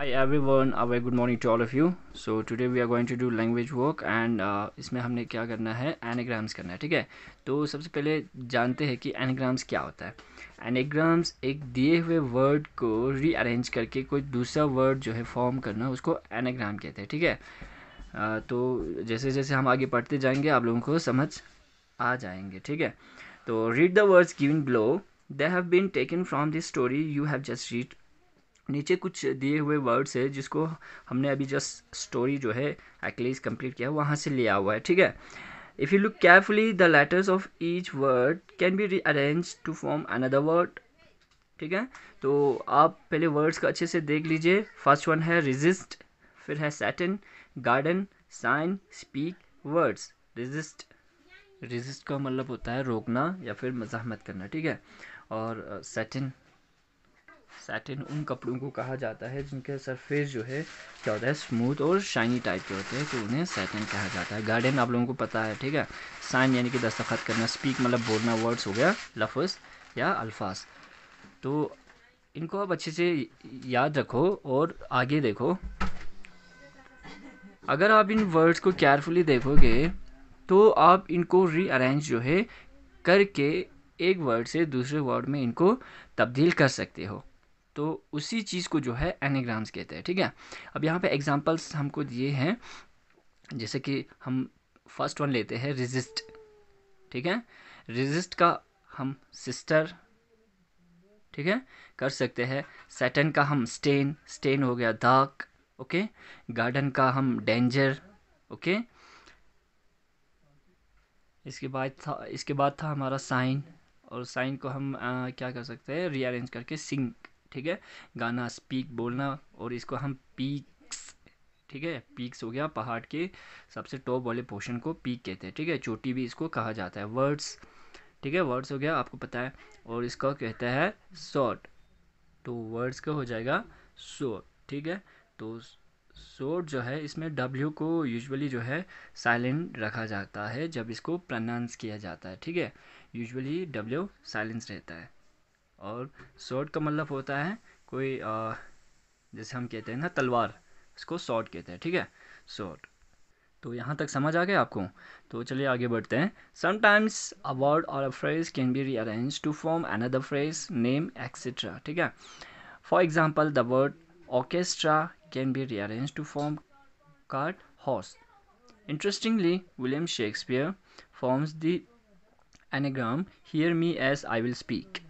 Hi every a very good morning to all of you. So today we are going to do language work and uh, इसमें हमने क्या करना है anagrams करना है ठीक है तो सबसे पहले जानते हैं कि एनाग्राम्स क्या होता है एनाग्राम्स एक दिए हुए वर्ड को रीअरेंज करके कोई दूसरा वर्ड जो है फॉर्म करना उसको एनाग्राम कहते हैं ठीक है आ, तो जैसे जैसे हम आगे पढ़ते जाएंगे आप लोगों को समझ आ जाएंगे ठीक है तो read the words given below they have been taken from this story you have just read नीचे कुछ दिए हुए वर्ड्स है जिसको हमने अभी जस्ट स्टोरी जो है एक्लेज कंप्लीट किया वहाँ से लिया हुआ है ठीक है if you look carefully the letters of each word can be rearrange to form another word ठीक है तो आप पहले वर्ड्स को अच्छे से देख लीजिए फर्स्ट वन है रिजिस्ट फिर है Satan garden sign speak words resist resist का मतलब होता है रोकना या फिर मजामत करना ठीक है और सैटन uh, सैटिन उन कपड़ों को कहा जाता है जिनके सरफेस जो है क्या होता है स्मूथ और शाइनी टाइप के होते हैं तो उन्हें सैटिन कहा जाता है गार्डन आप लोगों को पता है ठीक है साइन यानी कि दस्तखत करना स्पीक मतलब बोलना वर्ड्स हो गया लफ्ज़ या अल्फाज तो इनको आप अच्छे से याद रखो और आगे देखो अगर आप इन वर्ड्स को केयरफुली देखोगे तो आप इनको रीअरेंज जो है करके एक वर्ड से दूसरे वर्ड में इनको तब्दील कर सकते हो तो उसी चीज़ को जो है एनेग्राम्स कहते हैं ठीक है अब यहाँ पे एग्जांपल्स हमको दिए हैं जैसे कि हम फर्स्ट वन लेते हैं रिजिस्ट ठीक है रेजिस्ट का हम सिस्टर ठीक है कर सकते हैं सेटन का हम स्टेन स्टेन हो गया दाग ओके गार्डन का हम डेंजर ओके इसके बाद था इसके बाद था हमारा साइन और साइन को हम आ, क्या कर सकते हैं रीअरेंज करके सिंक ठीक है गाना स्पीक बोलना और इसको हम पीक्स ठीक है पीक्स हो गया पहाड़ के सबसे टॉप वाले पोर्शन को पीक कहते हैं ठीक है चोटी भी इसको कहा जाता है वर्ड्स ठीक है वर्ड्स हो गया आपको पता है और इसका कहता है शॉर्ट तो वर्ड्स का हो जाएगा शॉर्ट ठीक है तो शॉर्ट जो है इसमें डब्ल्यू को यूजुअली जो है साइलेंट रखा जाता है जब इसको प्रनाउंस किया जाता है ठीक है यूजुअली डब्ल्यू साइलेंस रहता है और शॉर्ट का मतलब होता है कोई आ, जैसे हम कहते हैं ना तलवार इसको शॉर्ट कहते हैं ठीक है शॉर्ट तो यहाँ तक समझ आ गया आपको तो चलिए आगे बढ़ते हैं sometimes a word or a phrase can be rearrange to form another phrase name etcetera ठीक है for example the word orchestra can be rearrange to form cart horse interestingly William Shakespeare forms the anagram hear me as I will speak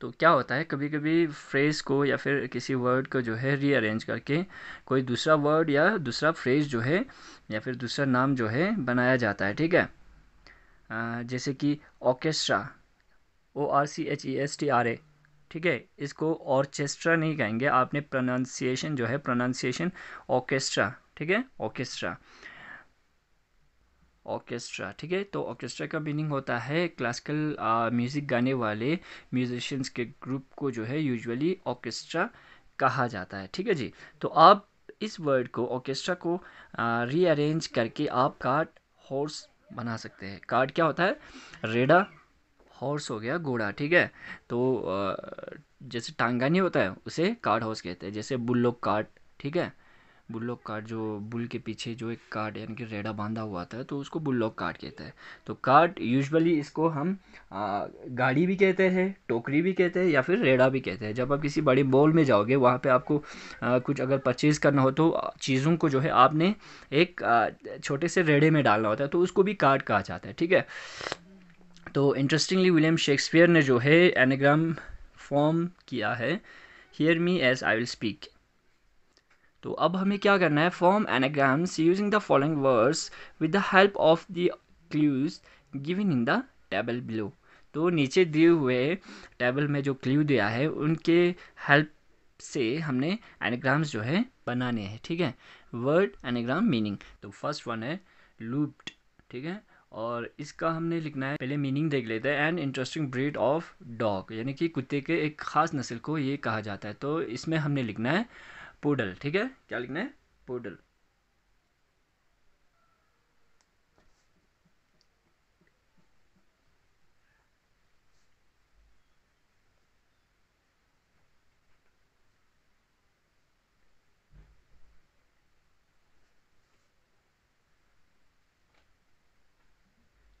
तो क्या होता है कभी कभी phrase को या फिर किसी वर्ड को जो है रीअरेंज करके कोई दूसरा वर्ड या दूसरा फ्रेज़ जो है या फिर दूसरा नाम जो है बनाया जाता है ठीक है आ, जैसे कि orchestra O R C H E S T R A ठीक है इसको ऑर्केस्ट्रा नहीं कहेंगे आपने प्रोनाउंसिएशन जो है प्रोनाउंसिएशन ऑर्केस्ट्रा ठीक है ऑर्केस्ट्रा ऑर्केस्ट्रा ठीक है तो ऑर्केस्ट्रा का मीनिंग होता है क्लासिकल म्यूज़िक गाने वाले म्यूजिशियंस के ग्रुप को जो है यूजुअली ऑर्केस्ट्रा कहा जाता है ठीक है जी तो आप इस वर्ड को ऑर्केस्ट्रा को रीअरेंज करके आप कार्ड हॉर्स बना सकते हैं कार्ड क्या होता है रेडा हॉर्स हो गया घोड़ा ठीक है तो आ, जैसे टांगा नहीं होता है उसे कार्ड हॉर्स कहते हैं जैसे बुल्लो कार्ड ठीक है बुल्लॉक कार्ड जो बुल के पीछे जो एक कार्ड यानी कि रेडा बांधा हुआ था तो उसको बुल्लॉक कार्ड कहते हैं तो कार्ड यूजुअली इसको हम आ, गाड़ी भी कहते हैं टोकरी भी कहते हैं या फिर रेडा भी कहते हैं जब आप किसी बड़े मॉल में जाओगे वहाँ पर आपको आ, कुछ अगर परचेज़ करना हो तो चीज़ों को जो है आपने एक आ, छोटे से रेडे में डालना होता है तो उसको भी कार्ड कहा जाता है ठीक है तो इंटरेस्टिंगली विलियम शेक्सपियर ने जो है एनाग्राम फॉर्म किया है hear me as I will speak तो अब हमें क्या करना है form anagrams using the following words with the help of the clues given in the table below तो नीचे दिए हुए टेबल में जो क्ल्यू दिया है उनके हेल्प से हमने एनाग्राम्स जो है बनाने हैं ठीक है वर्ड एनाग्राम मीनिंग तो फर्स्ट वन है लूप्ड ठीक है और इसका हमने लिखना है पहले मीनिंग देख लेते हैं and interesting breed of dog यानी कि कुत्ते के एक ख़ास नस्ल को ये कहा जाता है तो इसमें हमने लिखना है पोडल ठीक है क्या लिखना है पोडल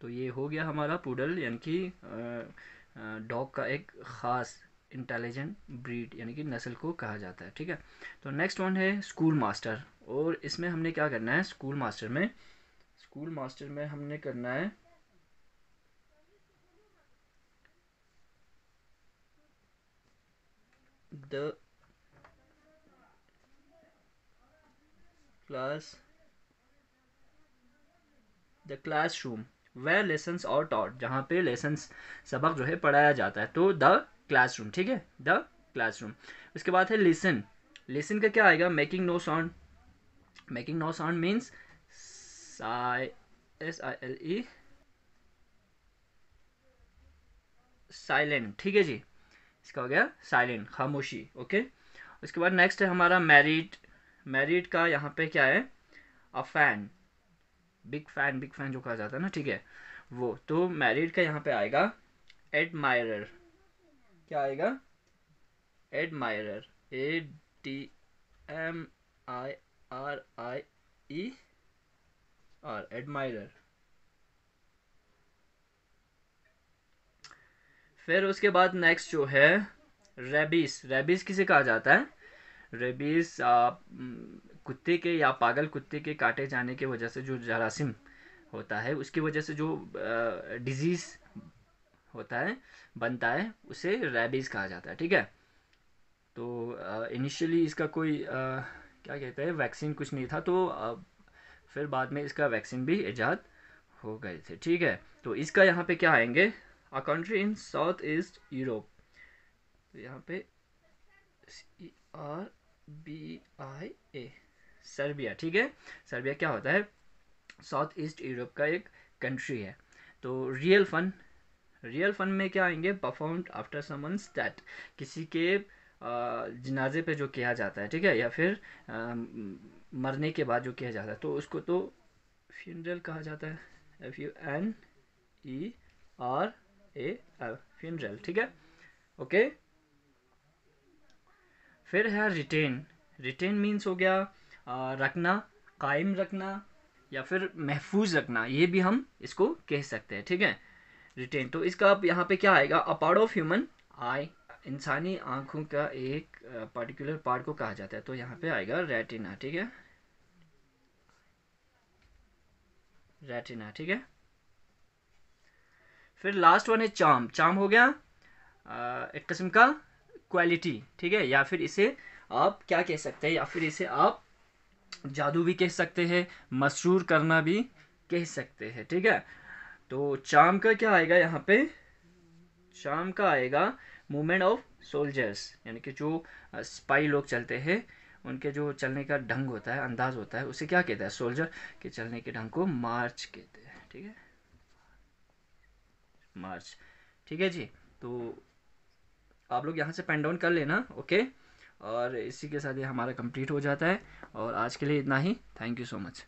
तो ये हो गया हमारा पुडल यानी कि डॉग का एक ख़ास इंटेलिजेंट ब्रीड यानी कि नस्ल को कहा जाता है ठीक है तो नेक्स्ट वन है स्कूल मास्टर और इसमें हमने क्या करना है स्कूल मास्टर में स्कूल मास्टर में हमने करना है the class the classroom where lesson are taught जहाँ पे लेसन सबक जो है पढ़ाया जाता है तो द क्लासरूम ठीक है द रूम उसके बाद है लेसन लेसन का क्या आएगा making no sound making no sound means S I L E silent ठीक है जी इसका हो गया साइलेंट खामोशी ओके उसके बाद नेक्स्ट है हमारा मैरिड मैरिड का यहाँ पे क्या है a fan big fan big fan जो कहा जाता है ना ठीक है वो तो मैरिड का यहाँ पे आएगा एडमायरर क्या आएगा admirer A D M I R I E R admirer फिर उसके बाद नेक्स्ट जो है रेबीस रेबीस किसे कहा जाता है रेबीस कुत्ते के या पागल कुत्ते के काटे जाने के वजह से जो जरासीम होता है उसकी वजह से जो डिजीज़ होता है बनता है उसे रेबीज़ कहा जाता है ठीक है तो इनिशियली इसका कोई आ, क्या कहते हैं वैक्सीन कुछ नहीं था तो आ, फिर बाद में इसका वैक्सीन भी ईजाद हो गए थे ठीक है तो इसका यहाँ पे क्या आएंगे a country in south east Europe तो यहाँ पे C R B I A Serbia ठीक है सर्बिया क्या होता है साउथ ईस्ट यूरोप का एक कंट्री है तो रियल फन रियल फन में क्या आएंगे परफॉर्म आफ्टर समन्स दैट किसी के जनाजे पे जो किया जाता है ठीक है या फिर आ, मरने के बाद जो किया जाता है तो उसको तो फ्यूनरल कहा जाता है F U N E R A funeral ठीक है ओके फिर है रिटेन रिटेन मीन्स हो गया रखना कायम रखना या फिर महफूज रखना ये भी हम इसको कह सकते हैं ठीक है रिटेन तो इसका आप यहाँ पे क्या आएगा a part of human eye इंसानी आंखों का एक पर्टिकुलर पार्ट को कहा जाता है तो यहाँ पे आएगा रेटिना ठीक है रेटिना ठीक है फिर लास्ट वन है चाम चाम हो गया एक किस्म का क्वालिटी ठीक है या फिर इसे आप क्या कह सकते हैं या फिर इसे आप जादू भी कह सकते हैं मशहूर करना भी कह सकते हैं ठीक है तो चाम का क्या आएगा यहाँ पे चाम का आएगा मूवमेंट ऑफ सोल्जर्स यानी कि जो स्पाई लोग चलते हैं उनके जो चलने का ढंग होता है अंदाज होता है उसे क्या कहता है सोल्जर के चलने के ढंग को मार्च कहते हैं ठीक है मार्च ठीक है जी तो आप लोग यहाँ से पेन डाउन कर लेना ओके और इसी के साथ ये हमारा कंप्लीट हो जाता है और आज के लिए इतना ही थैंक यू सो मच